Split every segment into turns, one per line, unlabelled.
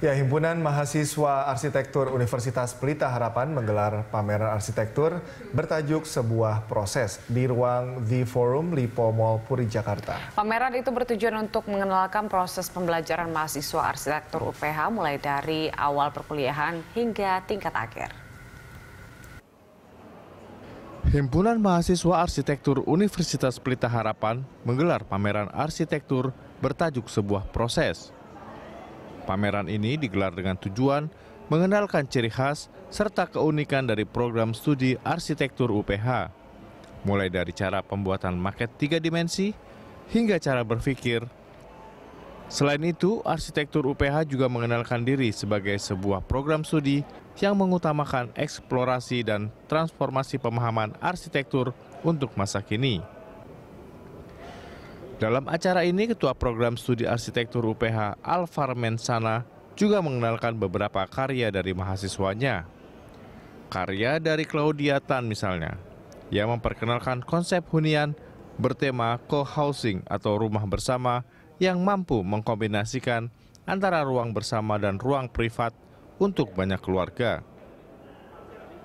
Ya, Himpunan Mahasiswa Arsitektur Universitas Pelita Harapan menggelar pameran arsitektur bertajuk Sebuah Proses di ruang The Forum Lipo Mall Puri, Jakarta.
Pameran itu bertujuan untuk mengenalkan proses pembelajaran mahasiswa arsitektur UPH mulai dari awal perkuliahan hingga tingkat akhir. Himpunan Mahasiswa Arsitektur Universitas Pelita Harapan menggelar pameran arsitektur bertajuk Sebuah Proses Pameran ini digelar dengan tujuan mengenalkan ciri khas serta keunikan dari program studi arsitektur UPH, mulai dari cara pembuatan maket tiga dimensi hingga cara berpikir. Selain itu, arsitektur UPH juga mengenalkan diri sebagai sebuah program studi yang mengutamakan eksplorasi dan transformasi pemahaman arsitektur untuk masa kini. Dalam acara ini, Ketua Program Studi Arsitektur UPH Alvar Mensana juga mengenalkan beberapa karya dari mahasiswanya. Karya dari Claudia Tan misalnya, yang memperkenalkan konsep hunian bertema co-housing atau rumah bersama yang mampu mengkombinasikan antara
ruang bersama dan ruang privat untuk banyak keluarga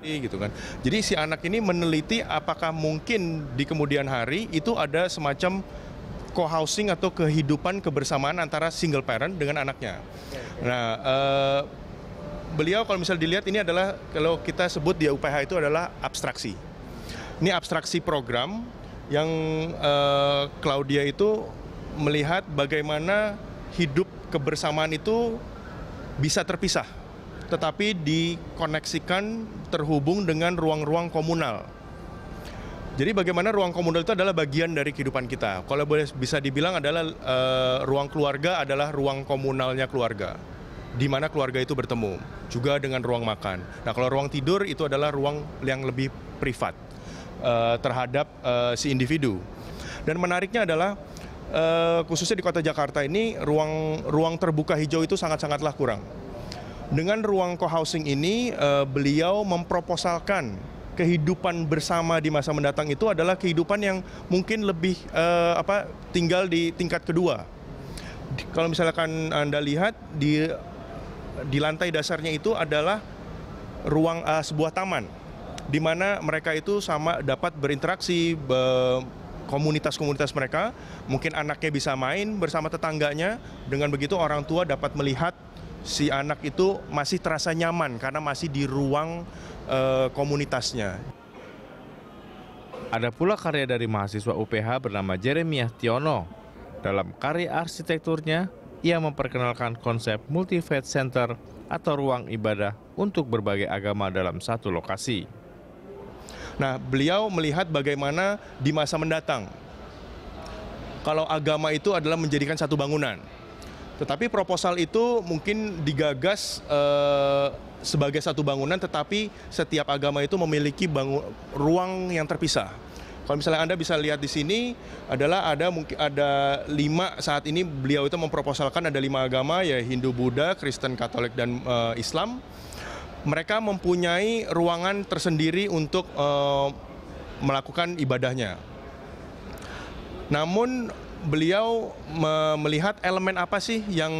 gitu kan. Jadi si anak ini meneliti apakah mungkin di kemudian hari itu ada semacam co-housing atau kehidupan kebersamaan antara single parent dengan anaknya. Nah, uh, beliau kalau misalnya dilihat ini adalah kalau kita sebut di UPH itu adalah abstraksi. Ini abstraksi program yang uh, Claudia itu melihat bagaimana hidup kebersamaan itu bisa terpisah tetapi dikoneksikan terhubung dengan ruang-ruang komunal jadi bagaimana ruang komunal itu adalah bagian dari kehidupan kita. Kalau boleh bisa dibilang adalah uh, ruang keluarga adalah ruang komunalnya keluarga di mana keluarga itu bertemu, juga dengan ruang makan. Nah, kalau ruang tidur itu adalah ruang yang lebih privat uh, terhadap uh, si individu. Dan menariknya adalah uh, khususnya di kota Jakarta ini ruang ruang terbuka hijau itu sangat-sangatlah kurang. Dengan ruang co-housing ini, uh, beliau memproposalkan kehidupan bersama di masa mendatang itu adalah kehidupan yang mungkin lebih uh, apa tinggal di tingkat kedua. Di, kalau misalkan Anda lihat di di lantai dasarnya itu adalah ruang uh, sebuah taman di mana mereka itu sama dapat berinteraksi be, komunitas-komunitas mereka, mungkin anaknya bisa main bersama tetangganya, dengan begitu orang tua dapat melihat si anak itu masih terasa nyaman karena masih di ruang e, komunitasnya. Ada pula karya dari mahasiswa UPH bernama
Jeremiah Tiono. Dalam karya arsitekturnya, ia memperkenalkan konsep multi faith center atau ruang ibadah untuk berbagai agama dalam satu lokasi.
Nah, beliau melihat bagaimana di masa mendatang kalau agama itu adalah menjadikan satu bangunan tetapi proposal itu mungkin digagas uh, sebagai satu bangunan, tetapi setiap agama itu memiliki bangun, ruang yang terpisah. Kalau misalnya Anda bisa lihat di sini adalah ada mungkin ada lima saat ini beliau itu memproposalkan ada lima agama ya Hindu, Buddha, Kristen, Katolik dan uh, Islam. Mereka mempunyai ruangan tersendiri untuk uh, melakukan ibadahnya. Namun beliau me melihat elemen apa sih yang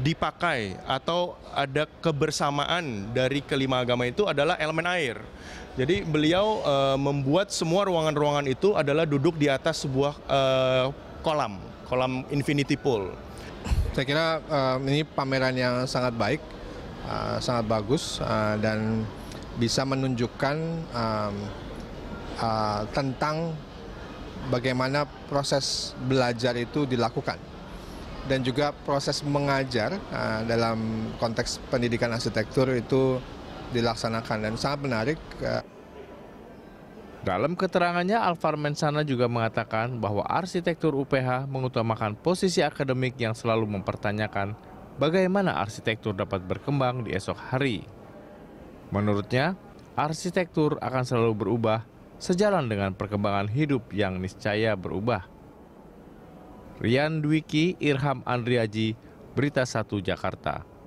dipakai atau ada kebersamaan dari kelima agama itu adalah elemen air. Jadi beliau e, membuat semua ruangan-ruangan itu adalah duduk di atas sebuah e, kolam, kolam infinity pool. Saya kira e, ini pameran
yang sangat baik, e, sangat bagus e, dan bisa menunjukkan e, e, tentang bagaimana proses belajar itu dilakukan dan juga proses mengajar uh, dalam konteks pendidikan arsitektur itu dilaksanakan dan sangat menarik. Uh. Dalam keterangannya, Alvar Mensana juga mengatakan bahwa arsitektur UPH mengutamakan posisi akademik yang selalu mempertanyakan bagaimana arsitektur dapat berkembang di esok hari. Menurutnya, arsitektur akan selalu berubah sejalan dengan perkembangan hidup yang niscaya berubah. Rian Dwiki, Irham Andriaji, Berita Satu Jakarta.